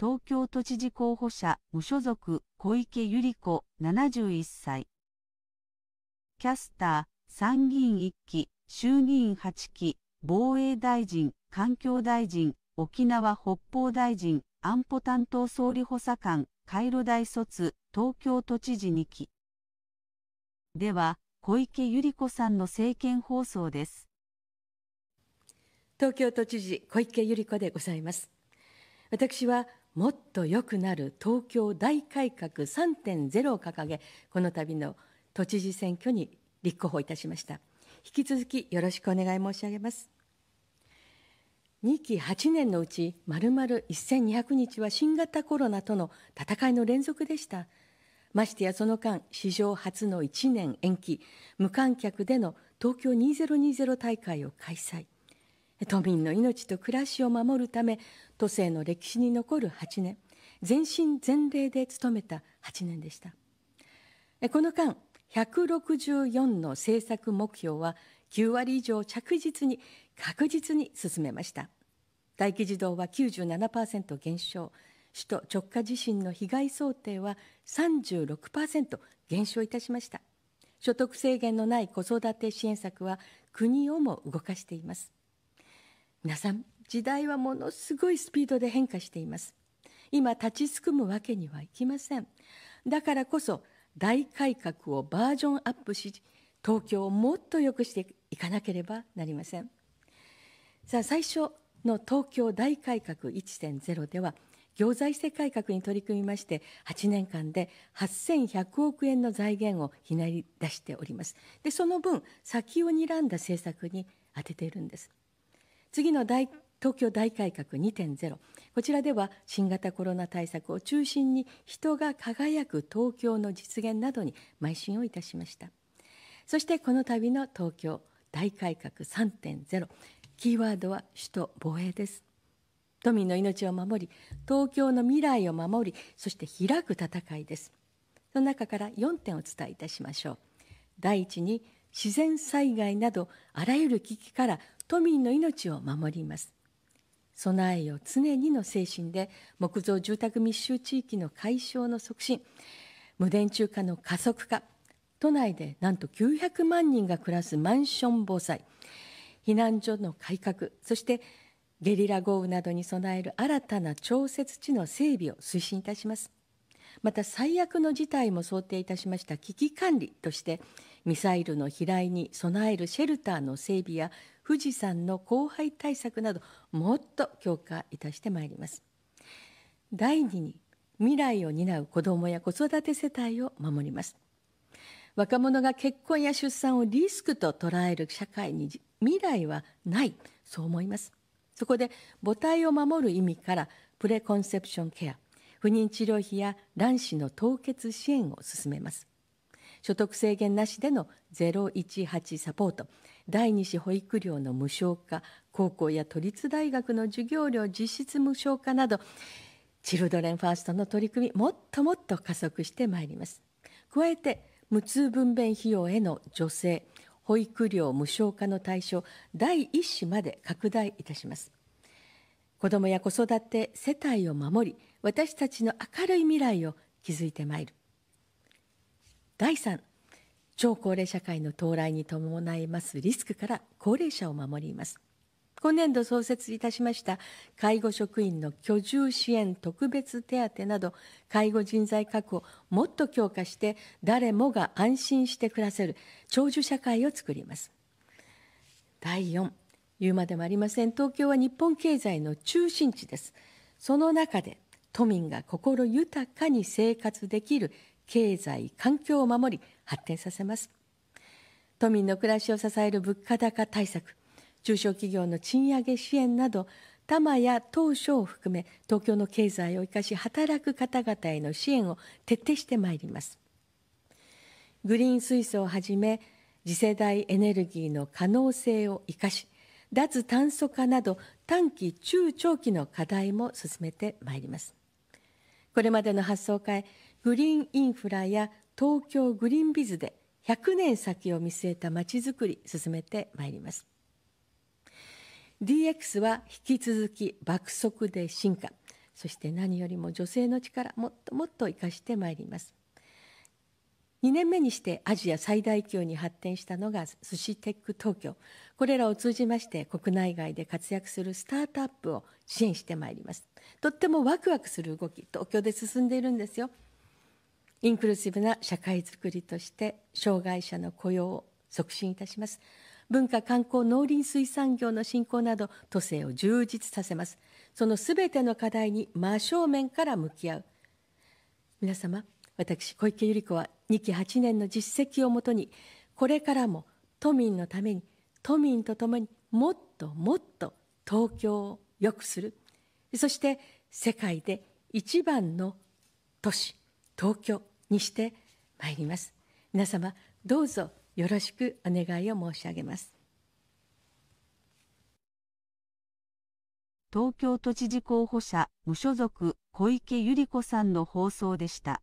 東京都知事候補者無所属小池百合子71歳。キャスター参議院1期、衆議院8期、防衛大臣、環境大臣、沖縄北方大臣、安保担当総理補佐官、カイロ大卒、東京都知事2期。では、小池百合子さんの政見放送です。東京都知事小池百合子でございます。私はもっと良くなる東京大改革3.0を掲げこの度の都知事選挙に立候補いたしました引き続きよろしくお願い申し上げます2期8年のうちまるまる1200日は新型コロナとの戦いの連続でしたましてやその間史上初の1年延期無観客での東京2020大会を開催都民の命と暮らしを守るため都政の歴史に残る8年全身全霊で務めた8年でしたこの間164の政策目標は9割以上着実に確実に進めました待機児童は97%減少首都直下地震の被害想定は36%減少いたしました所得制限のない子育て支援策は国をも動かしています皆さん時代はものすごいスピードで変化しています今立ちすくむわけにはいきませんだからこそ大改革をバージョンアップし東京をもっと良くしていかなければなりませんさあ最初の東京大改革1.0では行財政改革に取り組みまして8年間で8100億円の財源をひねり出しておりますでその分先を睨んだ政策に充てているんです次の大東京大改革2.0こちらでは新型コロナ対策を中心に人が輝く東京の実現などに邁進をいたしましたそしてこの度の東京大改革3.0キーワードは首都防衛です都民の命を守り東京の未来を守りそして開く戦いですその中から4点お伝えいたしましょう第一に自然災害などあらゆる危機から都民の命を守ります備えよ常にの精神で木造住宅密集地域の解消の促進無電柱化の加速化都内でなんと900万人が暮らすマンション防災避難所の改革そしてゲリラ豪雨などに備える新たな調節地の整備を推進いたしますまた最悪の事態も想定いたしました危機管理としてミサイルの飛来に備えるシェルターの整備や富士山の荒廃対策などもっと強化いたしてまいります第2に未来を担う子どもや子育て世帯を守ります若者が結婚や出産をリスクと捉える社会に未来はないそう思いますそこで母体を守る意味からプレコンセプションケア不妊治療費や卵子の凍結支援を進めます所得制限なしでの018サポート第2子保育料の無償化高校や都立大学の授業料実質無償化などチルドレンファーストの取り組みもっともっと加速してまいります加えて無痛分娩費用への助成保育料無償化の対象第1子まで拡大いたします子どもや子育て世帯を守り私たちの明るい未来を築いてまいる第3超高齢社会の到来に伴いますリスクから高齢者を守ります今年度創設いたしました介護職員の居住支援特別手当など介護人材確保をもっと強化して誰もが安心して暮らせる長寿社会を作ります第4言うまでもありません東京は日本経済の中心地ですその中で都民が心豊かに生活できる経済環境を守り発展させます都民の暮らしを支える物価高対策中小企業の賃上げ支援など多摩や当初を含め東京の経済を生かし働く方々への支援を徹底してまいりますグリーン水素をはじめ次世代エネルギーの可能性を生かし脱炭素化など短期中長期の課題も進めてまいりますこれまでの発想会グリーンインフラや東京グリーンビズで100年先を見据えたまちづくり進めてまいります DX は引き続き爆速で進化そして何よりも女性の力もっともっと生かしてまいります2年目にしてアジア最大級に発展したのが寿司テック東京これらを通じまして国内外で活躍するスタートアップを支援してまいりますとってもワクワクする動き東京で進んでいるんですよインクルーシブな社会づくりとして障害者の雇用を促進いたします文化観光農林水産業の振興など都政を充実させますそのすべての課題に真正面から向き合う皆様私小池百合子は2期8年の実績をもとにこれからも都民のために都民と共にもっともっと東京を良くするそして世界で一番の都市東京にしてまいります皆様どうぞよろしくお願いを申し上げます東京都知事候補者無所属小池百合子さんの放送でした